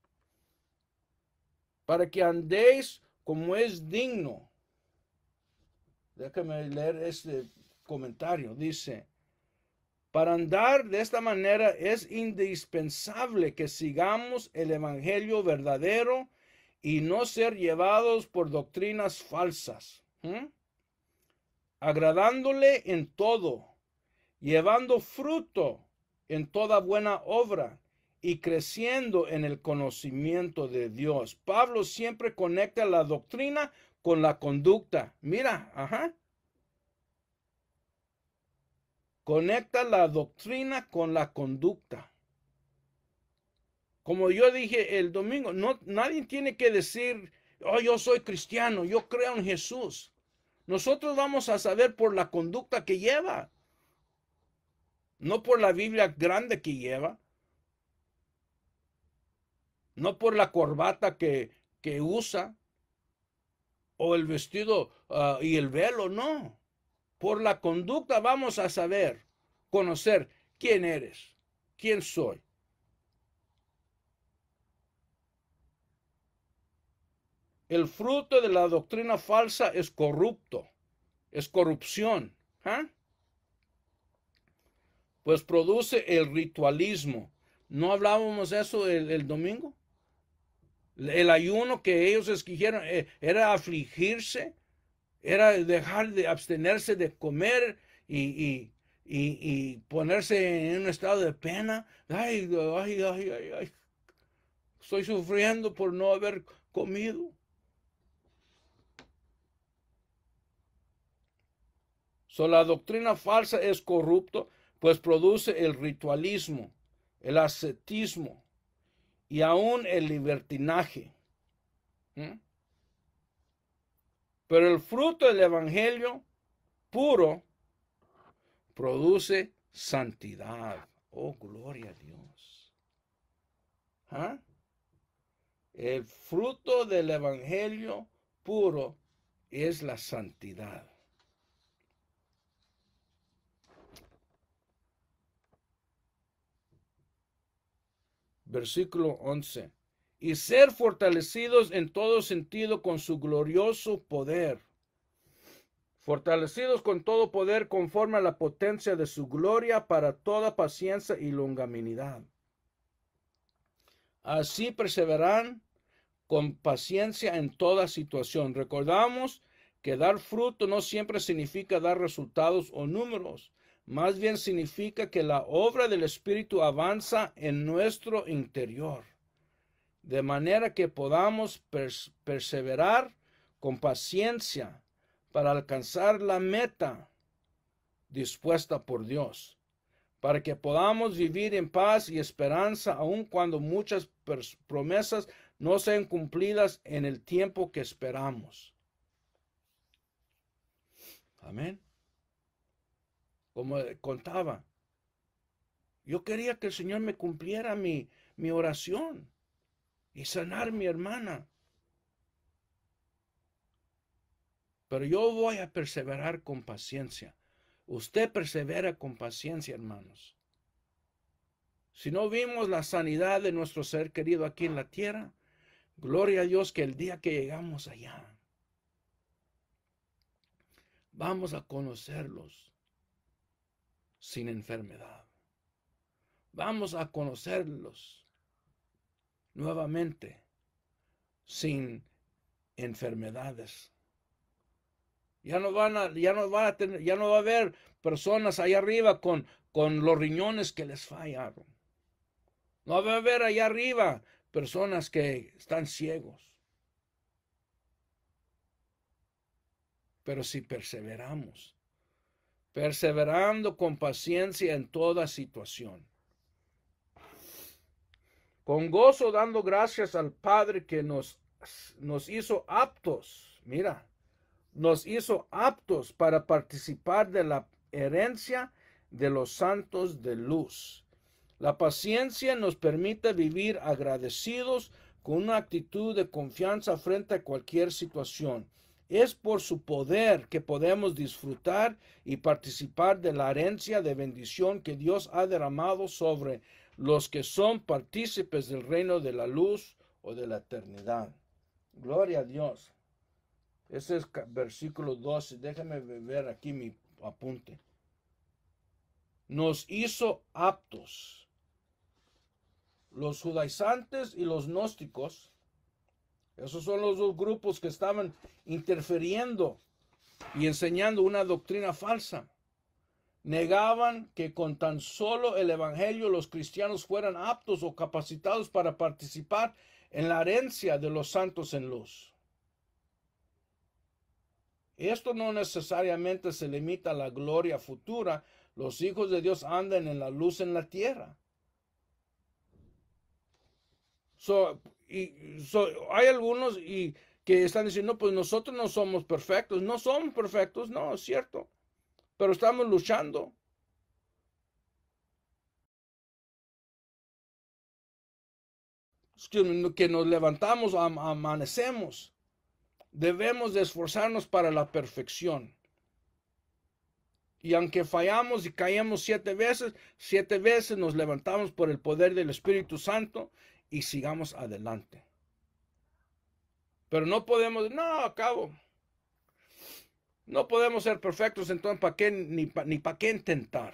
para que andéis como es digno. Déjame leer este comentario. Dice, para andar de esta manera es indispensable que sigamos el Evangelio verdadero y no ser llevados por doctrinas falsas, agradándole en todo, llevando fruto en toda buena obra y creciendo en el conocimiento de Dios. Pablo siempre conecta la doctrina con la conducta. Mira, ajá. Conecta la doctrina con la conducta. Como yo dije el domingo, no, nadie tiene que decir, oh, yo soy cristiano, yo creo en Jesús. Nosotros vamos a saber por la conducta que lleva, no por la Biblia grande que lleva, no por la corbata que, que usa o el vestido ah, y el velo, no. Por la conducta vamos a saber, conocer quién eres, quién soy. El fruto de la doctrina falsa es corrupto, es corrupción. ¿ah? Pues produce el ritualismo. ¿No hablábamos de eso el, el domingo? El ayuno que ellos escogieron eh, era afligirse, era dejar de abstenerse de comer y, ponerse en un estado de pena. Ay, ay, ay, ay, estoy sufriendo por no haber comido. So, la doctrina falsa es corrupto, pues produce el ritualismo, el ascetismo y aún el libertinaje. ¿Mm? Pero el fruto del Evangelio puro produce santidad. Oh, gloria a Dios. ¿Ah? El fruto del Evangelio puro es la santidad. Versículo 11 y ser fortalecidos en todo sentido con su glorioso poder. Fortalecidos con todo poder conforme a la potencia de su gloria para toda paciencia y longanimidad. Así perseverarán con paciencia en toda situación. Recordamos que dar fruto no siempre significa dar resultados o números, más bien significa que la obra del Espíritu avanza en nuestro interior de manera que podamos perseverar con paciencia para alcanzar la meta dispuesta por Dios, para que podamos vivir en paz y esperanza aun cuando muchas promesas no sean cumplidas en el tiempo que esperamos. Amén. Como contaba, yo quería que el Señor me cumpliera mi, mi oración y sanar mi hermana. Pero yo voy a perseverar con paciencia. Usted persevera con paciencia, hermanos. Si no vimos la sanidad de nuestro ser querido aquí en la tierra, gloria a Dios que el día que llegamos allá, vamos a conocerlos sin enfermedad. Vamos a conocerlos nuevamente sin enfermedades. Ya no van a, ya no van a tener, ya no va a haber personas allá arriba con, con los riñones que les fallaron. No va a haber allá arriba personas que están ciegos. Pero si perseveramos, perseverando con paciencia en toda situación, con gozo dando gracias al Padre que nos, nos hizo aptos, mira, nos hizo aptos para participar de la herencia de los santos de luz. La paciencia nos permite vivir agradecidos con una actitud de confianza frente a cualquier situación. Es por su poder que podemos disfrutar y participar de la herencia de bendición que Dios ha derramado sobre los que son partícipes del reino de la luz o de la eternidad. Gloria a Dios. Ese es versículo 12. Déjame ver aquí mi apunte. Nos hizo aptos. Los judaizantes y los gnósticos, esos son los dos grupos que estaban interfiriendo y enseñando una doctrina falsa negaban que con tan solo el Evangelio los cristianos fueran aptos o capacitados para participar en la herencia de los santos en luz. Esto no necesariamente se limita a la gloria futura. Los hijos de Dios andan en la luz en la tierra. hay algunos y, que están diciendo, pues nosotros no somos perfectos. No somos perfectos, no, es cierto pero estamos luchando. Que nos levantamos, amanecemos. Debemos esforzarnos para la perfección. Y aunque fallamos y caemos siete veces, siete veces nos levantamos por el poder del Espíritu Santo y sigamos adelante. Pero no podemos, no, acabo. No podemos ser perfectos, entonces ¿para qué, ni, para qué intentar?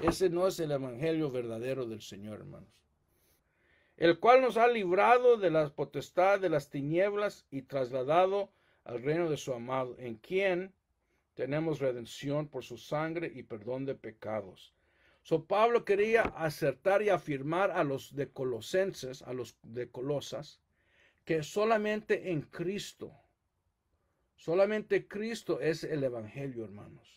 Ese no es el evangelio verdadero del Señor, hermanos. El cual nos ha librado de la potestad de las tinieblas y trasladado al reino de su amado, en quien tenemos redención por su sangre y perdón de pecados. So Pablo quería acertar y afirmar a los de Colosenses, a los de Colosas, que solamente en Cristo Solamente Cristo es el Evangelio, hermanos.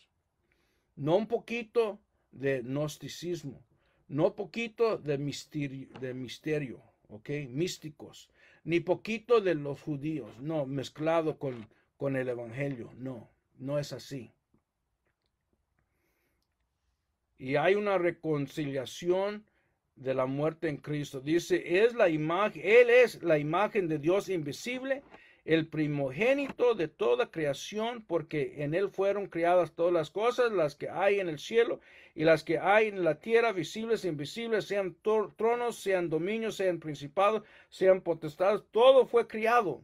No un poquito de gnosticismo, no poquito de misterio, de misterio ¿ok? Místicos, ni poquito de los judíos, no, mezclado con, con el Evangelio, no, no es así. Y hay una reconciliación de la muerte en Cristo. Dice, es la imagen, Él es la imagen de Dios invisible, el primogénito de toda creación, porque en él fueron creadas todas las cosas, las que hay en el cielo y las que hay en la tierra, visibles e invisibles, sean tronos, sean dominios, sean principados, sean potestades, todo fue criado.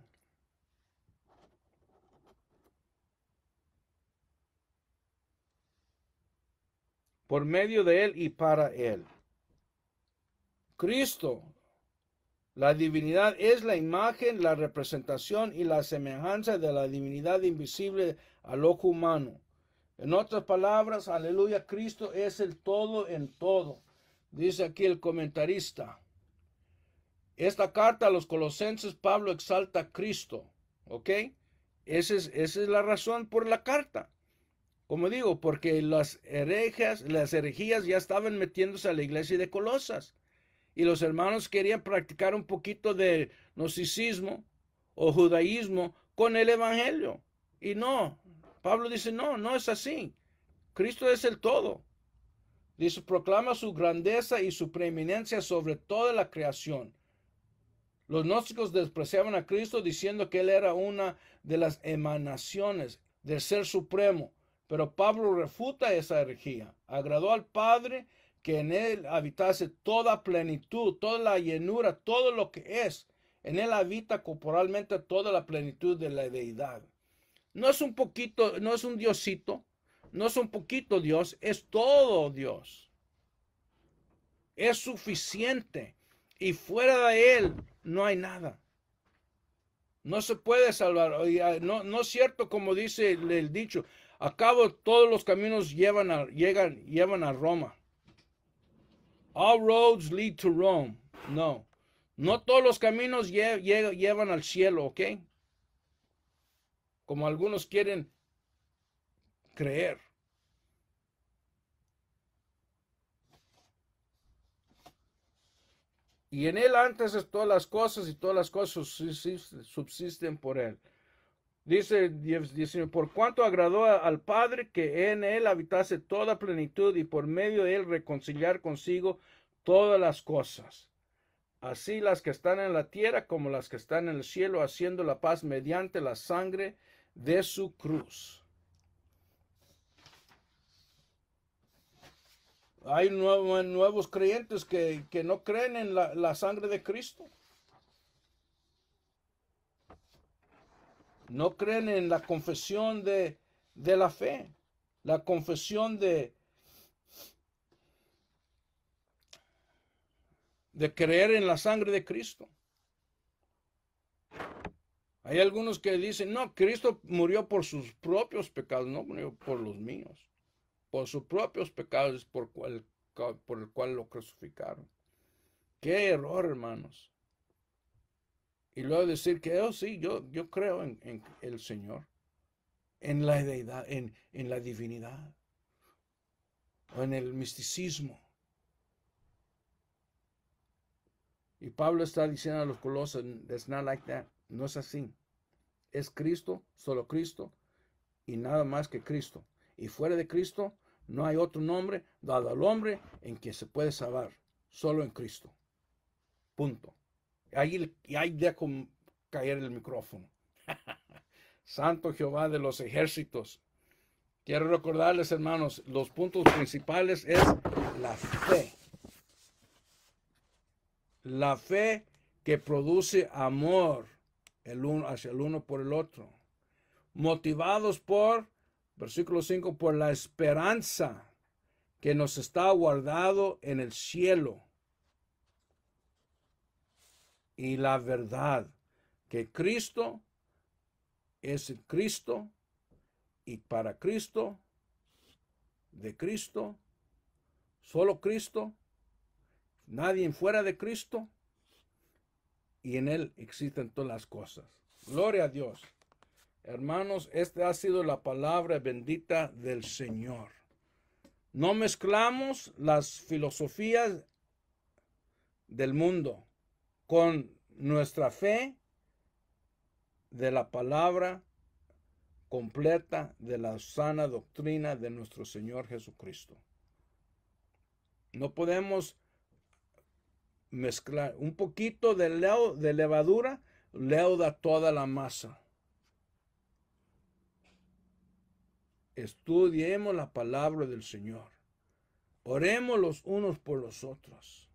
por medio de Él y para Él. Cristo la divinidad es la imagen, la representación y la semejanza de la divinidad invisible al ojo humano. En otras palabras, aleluya, Cristo es el todo en todo. Dice aquí el comentarista. Esta carta a los colosenses, Pablo exalta a Cristo. ¿Ok? Esa es, la razón por la carta. Como digo, porque las las herejías ya estaban metiéndose a la iglesia de Colosas y los hermanos querían practicar un poquito de gnosticismo o judaísmo con el Evangelio. Y no, Pablo dice, no, no es así. Cristo es el todo. Dice, proclama su grandeza y su preeminencia sobre toda la creación. Los gnósticos despreciaban a Cristo diciendo que él era una de las emanaciones del Ser Supremo, pero Pablo refuta esa herejía. Agradó al Padre que en él habitase toda plenitud, toda la llenura, todo lo que es. En él habita corporalmente toda la plenitud de la deidad. No es un poquito, no es un diosito, no es un poquito Dios, es todo Dios. Es suficiente y fuera de él no hay nada. No se puede salvar. No, no es cierto como dice el, dicho. A cabo todos los caminos llevan a, llegan, llevan a Roma. All roads lead to Rome. No. No todos los caminos llevan al cielo, ¿ok? Como algunos quieren creer. Y en Él antes es todas las cosas y todas las cosas subsisten por Él. Dice 19, por cuanto agradó al Padre que en él habitase toda plenitud y por medio de él reconciliar consigo todas las cosas, así las que están en la tierra como las que están en el cielo, haciendo la paz mediante la sangre de su cruz. Hay nuevos creyentes que, no creen en la sangre de Cristo. no creen en la confesión de, la fe, la confesión de, de creer en la sangre de Cristo. Hay algunos que dicen, no, Cristo murió por sus propios pecados, no murió por los míos, por sus propios pecados por, por el cual lo crucificaron. Qué error, hermanos. Y luego decir que, oh sí, yo, yo creo en, el Señor, en la deidad, en, en la divinidad, o en el misticismo. Y Pablo está diciendo a los colosos, it's not like that, no es así. Es Cristo, solo Cristo, y nada más que Cristo. Y fuera de Cristo no hay otro nombre dado al hombre en que se puede salvar, solo en Cristo. Punto ahí, hay ahí caer el micrófono. Santo Jehová de los ejércitos. Quiero recordarles, hermanos, los puntos principales es la fe. La fe que produce amor el uno hacia el uno por el otro. Motivados por, versículo 5, por la esperanza que nos está guardado en el cielo y la verdad, que Cristo es Cristo y para Cristo, de Cristo, solo Cristo, nadie fuera de Cristo y en Él existen todas las cosas. Gloria a Dios. Hermanos, esta ha sido la palabra bendita del Señor. No mezclamos las filosofías del mundo con nuestra fe de la palabra completa de la sana doctrina de nuestro Señor Jesucristo. No podemos mezclar un poquito de, leo, de levadura, leuda toda la masa. Estudiemos la palabra del Señor. Oremos los unos por los otros.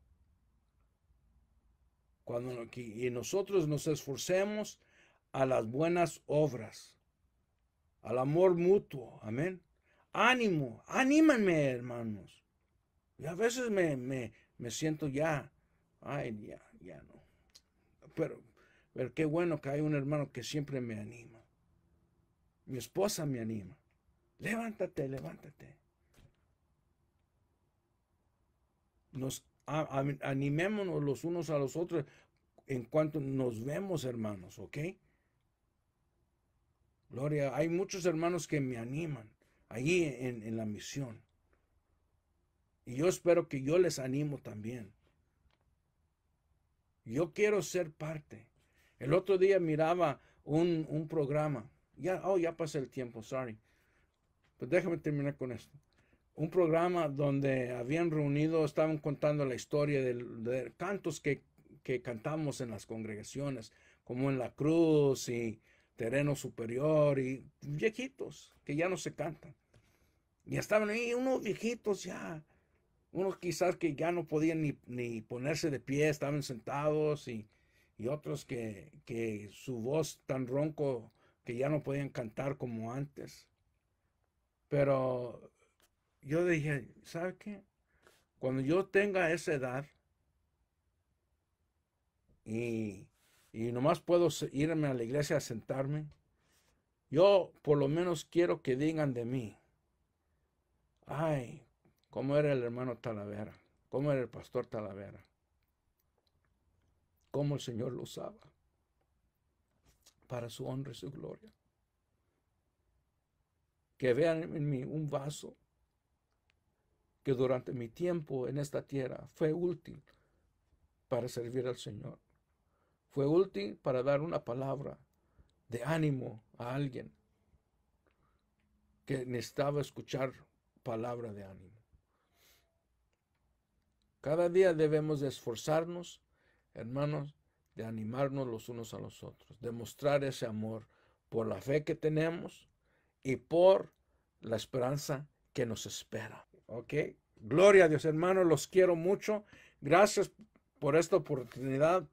Y nosotros nos esforcemos a las buenas obras, al amor mutuo, amén. Ánimo, anímanme, hermanos. Y a veces me, me, siento ya, ay, ya, ya no. Pero, ver, qué bueno que hay un hermano que siempre me anima. Mi esposa me anima. Levántate, levántate. Nos animémonos los unos a los otros en cuanto nos vemos, hermanos, ¿ok? Gloria, hay muchos hermanos que me animan allí en, la misión. Y yo espero que yo les animo también. Yo quiero ser parte. El otro día miraba un, programa. Ya, oh, ya pasé el tiempo, sorry. pues déjame terminar con esto un programa donde habían reunido, estaban contando la historia de, cantos que, cantamos en las congregaciones, como en la cruz y terreno superior y viejitos que ya no se cantan. Y estaban ahí unos viejitos ya, unos quizás que ya no podían ni, ponerse de pie, estaban sentados y, otros que, que su voz tan ronco que ya no podían cantar como antes. Pero yo dije, ¿sabe qué? Cuando yo tenga esa edad y, y nomás puedo irme a la iglesia a sentarme, yo por lo menos quiero que digan de mí, ay, ¿cómo era el hermano Talavera? ¿Cómo era el pastor Talavera? ¿Cómo el Señor lo usaba? Para su honra y su gloria. Que vean en mí un vaso que durante mi tiempo en esta tierra fue útil para servir al Señor. Fue útil para dar una palabra de ánimo a alguien que necesitaba escuchar palabra de ánimo. Cada día debemos de esforzarnos, hermanos, de animarnos los unos a los otros, de mostrar ese amor por la fe que tenemos y por la esperanza que nos espera. Ok. Gloria a Dios, hermano. Los quiero mucho. Gracias por esta oportunidad.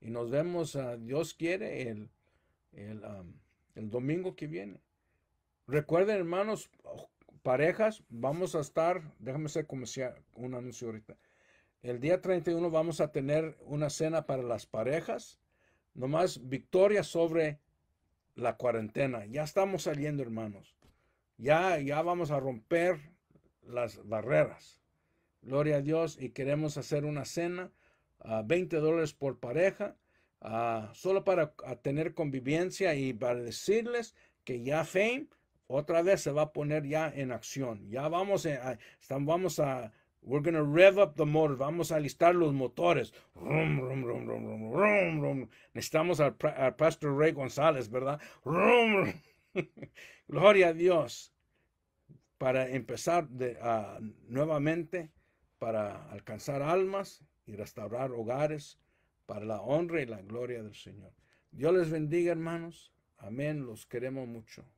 Y nos vemos, a Dios quiere, el, el, domingo que viene. Recuerden, hermanos, parejas, vamos a estar, déjame hacer como sea un anuncio ahorita. El día 31 vamos a tener una cena para las parejas. Nomás victoria sobre la cuarentena. Ya estamos saliendo, hermanos. Ya, ya vamos a romper las barreras. Gloria a Dios y queremos hacer una cena a 20 dólares por pareja, solo para tener convivencia y para decirles que ya Fame otra vez se va a poner ya en acción. Ya vamos a, vamos a We're going to rev up the motor. Vamos a listar los motores. Rum, Necesitamos al, Pastor Ray González, ¿verdad? Gloria a Dios para empezar de, ah, nuevamente, para alcanzar almas y restaurar hogares para la honra y la gloria del Señor. Dios les bendiga, hermanos. Amén. Los queremos mucho.